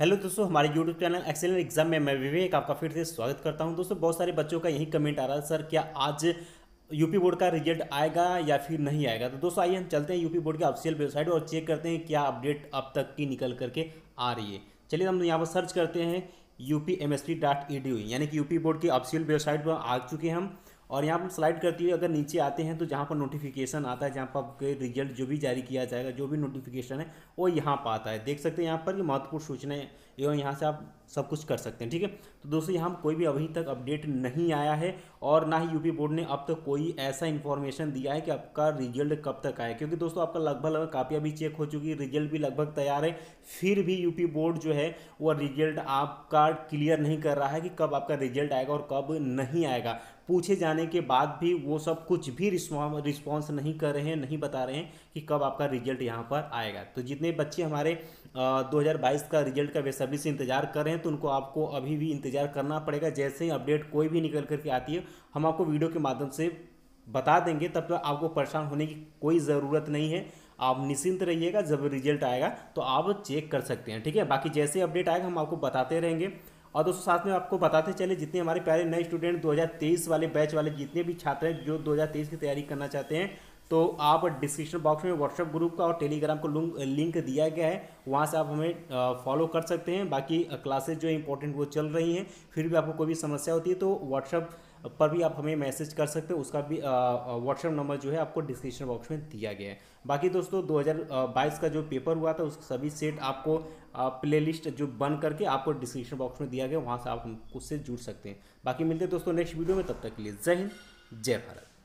hello दोस्तों हमारे YouTube channel excellent exam में मैं विवेक आपका फिर से स्वागत करता हूं दोस्तों बहुत सारे बच्चों का यही कमेंट आ रहा है सर क्या आज यूपी बोर्ड का रिजल्ट आएगा या फिर नहीं आएगा तो दोस्तों आइए हम चलते हैं यूपी बोर्ड की ऑफिशियल वेबसाइट और चेक करते हैं क्या अपडेट अब तक की निकल करके आ रही है चलिए हम यहाँ पर सर्च करते हैं U P M S T dot E D U यानी कि यूपी बोर्ड की ऑफिशियल वेबसाइट पर आ चुके हैं हम और यहाँ पर स्लाइड करते हुए अगर नीचे आते हैं तो जहाँ पर नोटिफिकेशन आता है जहाँ पर आपके रिजल्ट जो भी जारी किया जाएगा जो भी नोटिफिकेशन है वो यहाँ पर आता है देख सकते हैं यहाँ पर ये महत्वपूर्ण सूचनाएँ एवं यहाँ से आप सब कुछ कर सकते हैं ठीक है तो दोस्तों यहाँ कोई भी अभी तक अपडेट नहीं आया है और ना ही यूपी बोर्ड ने अब तक तो कोई ऐसा इन्फॉर्मेशन दिया है कि आपका रिजल्ट कब तक आए क्योंकि दोस्तों आपका लगभग लगभग कापियाँ भी चेक हो चुकी है रिजल्ट भी लगभग तैयार है फिर भी यूपी बोर्ड जो है वो रिजल्ट आपका क्लियर नहीं कर रहा है कि कब आपका रिजल्ट आएगा और कब नहीं आएगा पूछे जाने जाने के बाद भी वो सब कुछ भी रिस्पॉन्स नहीं कर रहे हैं नहीं बता रहे हैं कि कब आपका रिजल्ट यहाँ पर आएगा तो जितने बच्चे हमारे दो का रिजल्ट का बेसब्री से इंतजार कर रहे हैं तो उनको आपको अभी भी इंतजार करना पड़ेगा जैसे ही अपडेट कोई भी निकल करके आती है हम आपको वीडियो के माध्यम से बता देंगे तब तक तो आपको परेशान होने की कोई ज़रूरत नहीं है आप निश्चिंत रहिएगा जब रिजल्ट आएगा तो आप चेक कर सकते हैं ठीक है बाकी जैसे अपडेट आएगा हम आपको बताते रहेंगे और दोस्तों साथ में आपको बताते चले जितने हमारे प्यारे नए स्टूडेंट 2023 वाले बैच वाले जितने भी छात्र हैं जो 2023 की तैयारी करना चाहते हैं तो आप डिस्क्रिप्शन बॉक्स में व्हाट्सएप ग्रुप का और टेलीग्राम को लिंक दिया गया है वहाँ से आप हमें फॉलो कर सकते हैं बाकी क्लासेज जो इम्पोर्टेंट वो चल रही हैं फिर भी आपको कोई भी समस्या होती है तो व्हाट्सएप पर भी आप हमें मैसेज कर सकते हो उसका भी व्हाट्सएप नंबर जो है आपको डिस्क्रिप्शन बॉक्स में दिया गया है बाकी दोस्तों 2022 का जो पेपर हुआ था उस सभी सेट आपको प्लेलिस्ट जो बन करके आपको डिस्क्रिप्शन बॉक्स में दिया गया वहाँ से आप उससे जुड़ सकते हैं बाकी मिलते हैं दोस्तों नेक्स्ट वीडियो में तब तक के लिए जय हिंद जय भारत